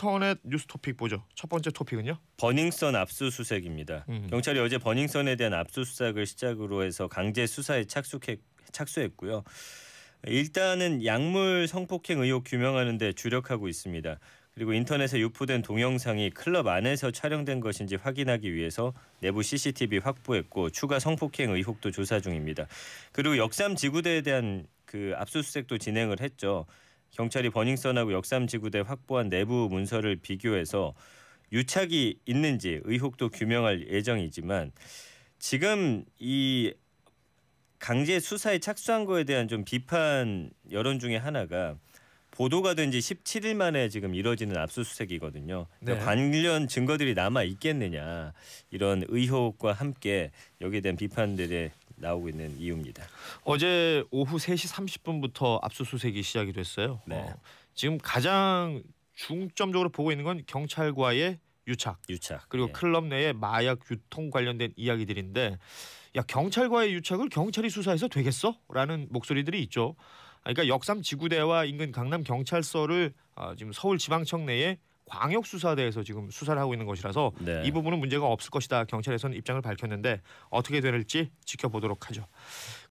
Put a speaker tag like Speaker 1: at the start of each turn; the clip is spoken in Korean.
Speaker 1: 인터넷 뉴스 토픽 보죠. 첫 번째 토픽은요?
Speaker 2: 버닝썬 압수수색입니다. 음, 음. 경찰이 어제 버닝썬에 대한 압수수색을 시작으로 해서 강제 수사에 착수해, 착수했고요. 일단은 약물 성폭행 의혹 규명하는 데 주력하고 있습니다. 그리고 인터넷에 유포된 동영상이 클럽 안에서 촬영된 것인지 확인하기 위해서 내부 CCTV 확보했고 추가 성폭행 의혹도 조사 중입니다. 그리고 역삼 지구대에 대한 그 압수수색도 진행을 했죠. 경찰이 버닝썬하고 역삼지구대 확보한 내부 문서를 비교해서 유착이 있는지 의혹도 규명할 예정이지만 지금 이 강제 수사에 착수한 거에 대한 좀 비판 여론 중에 하나가 보도가 된 지 17일 만에 지금 이뤄지는 압수수색이거든요. 그러 그러니까 네. 관련 증거들이 남아 있겠느냐 이런 의혹과 함께 여기에 대한 비판들에 나오고 있는 이유입니다. 어제 오후 3시
Speaker 1: 30분부터 압수수색이 시작이 됐어요. 네. 어, 지금 가장 중점적으로 보고 있는 건 경찰과의 유착, 유착 그리고 예. 클럽 내의 마약 유통 관련된 이야기들인데 야 경찰과의 유착을 경찰이 수사해서 되겠어?라는 목소리들이 있죠. 그러니까 역삼 지구대와 인근 강남 경찰서를 어, 지금 서울지방청 내에 광역수사대에서 지금 수사를 하고 있는 것이라서 네. 이 부분은 문제가 없을 것이다 경찰에서는 입장을 밝혔는데 어떻게 될지 지켜보도록 하죠.